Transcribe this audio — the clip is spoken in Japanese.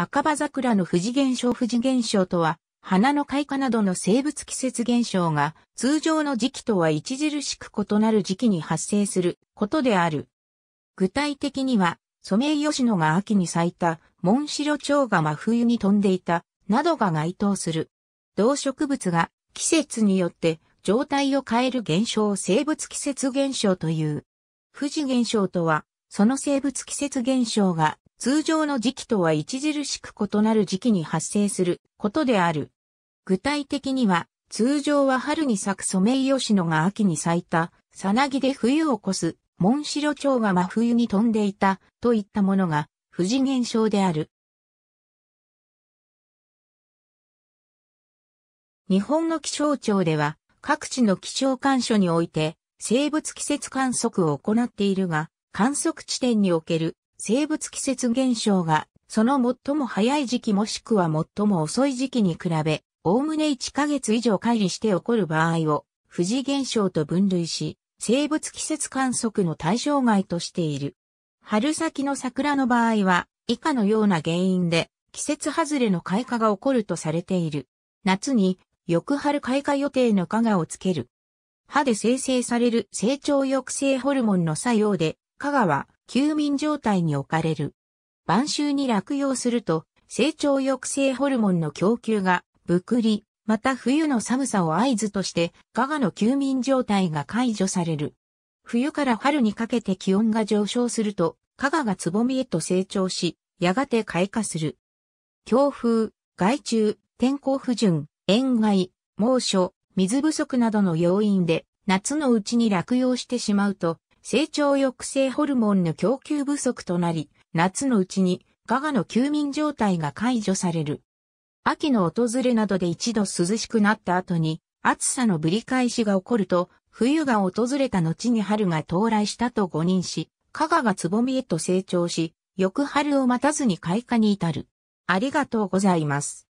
赤葉桜の富士現象富士現象とは、花の開花などの生物季節現象が通常の時期とは著しく異なる時期に発生することである。具体的には、ソメイヨシノが秋に咲いた、モンシロチョウが真冬に飛んでいた、などが該当する。動植物が季節によって状態を変える現象を生物季節現象という。富士現象とは、その生物季節現象が通常の時期とは著しく異なる時期に発生することである。具体的には、通常は春に咲くソメイヨシノが秋に咲いた、さなぎで冬を越す、モンシロチョウが真冬に飛んでいた、といったものが、不次現症である。日本の気象庁では、各地の気象観所において、生物季節観測を行っているが、観測地点における生物季節現象が、その最も早い時期もしくは最も遅い時期に比べ、おおむね1ヶ月以上乖離して起こる場合を、富士現象と分類し、生物季節観測の対象外としている。春先の桜の場合は、以下のような原因で、季節外れの開花が起こるとされている。夏に、翌春開花予定の加賀をつける。歯で生成される成長抑制ホルモンの作用で、加賀は休眠状態に置かれる。晩秋に落葉すると、成長抑制ホルモンの供給が、ぶくり、また冬の寒さを合図として、ガガの休眠状態が解除される。冬から春にかけて気温が上昇すると、加賀がつぼみへと成長し、やがて開花する。強風、害虫、天候不順、塩害、猛暑、水不足などの要因で、夏のうちに落葉してしまうと、成長抑制ホルモンの供給不足となり、夏のうちにガガの休眠状態が解除される。秋の訪れなどで一度涼しくなった後に、暑さのぶり返しが起こると、冬が訪れた後に春が到来したと誤認し、加賀がつぼみへと成長し、翌春を待たずに開花に至る。ありがとうございます。